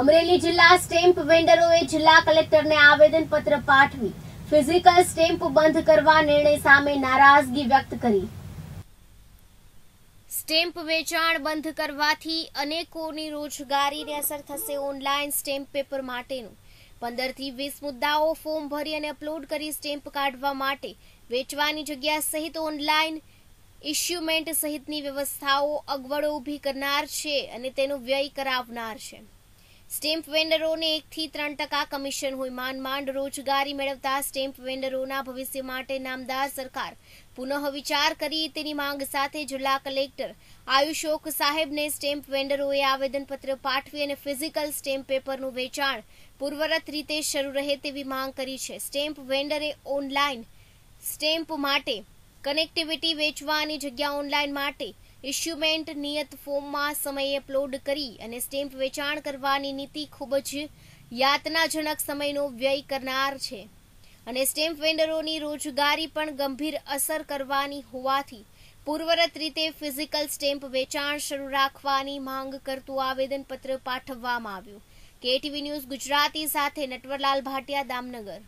અમરેલી જિલ્લા સ્ટેમ્પ વેન્ડરોએ જિલ્લા કલેક્ટરને આવેદન પત્ર પાઠવી ફિઝિકલ સ્ટેમ્પ બંધ કરવા નિર્ણય સામે નારાજગી વ્યક્ત કરી સ્ટેમ્પ વેચાણ બંધ કરવાથી અનેકોની રોજગારીને અસર થશે ઓનલાઈન સ્ટેમ્પ પેપર માટેનું પંદરથી વીસ મુદ્દાઓ ફોર્મ ભરી અને અપલોડ કરી સ્ટેમ્પ કાઢવા માટે વેચવાની જગ્યા સહિત ઓનલાઈન ઇશ્યુમેન્ટ સહિતની વ્યવસ્થાઓ અગવડો ઊભી કરનાર છે અને તેનો વ્યય કરાવનાર છે સ્ટેમ્પ વેન્ડરોને એકથી ત્રણ ટકા કમિશન હોય માંડ માંડ રોજગારી મેળવતા સ્ટેમ્પ વેન્ડરોના ભવિષ્ય માટે નામદાર સરકાર પુનઃ વિચાર કરી તેની માંગ સાથે જિલ્લા કલેક્ટર આયુષોક સાહેબને સ્ટેમ્પ વેન્ડરોએ આવેદનપત્ર પાઠવી અને ફિઝિકલ સ્ટેમ્પ પેપરનું વેચાણ પૂર્વરત રીતે શરૂ રહે તેવી માંગ કરી છે સ્ટેમ્પ વેન્ડરે ઓનલાઈન સ્ટેમ્પ માટે કનેક્ટિવિટી વેચવાની જગ્યા ઓનલાઈન માટે ઇન્સ્ટ્રુમેન્ટ નિયત ફોર્મમાં સમયે અપલોડ કરી અને સ્ટેમ્પ વેચાણ કરવાની નીતિ ખૂબ જ યાતનાજનક સમયનો વ્યય કરનાર છે અને સ્ટેમ્પ વેન્ડરોની રોજગારી પણ ગંભીર અસર કરવાની હોવાથી પૂર્વરત રીતે ફિઝિકલ સ્ટેમ્પ વેચાણ શરૂ રાખવાની માંગ કરતું આવેદનપત્ર પાઠવવામાં આવ્યું કેટીવી ન્યૂઝ ગુજરાતી સાથે નટવરલાલ ભાટિયા દામનગર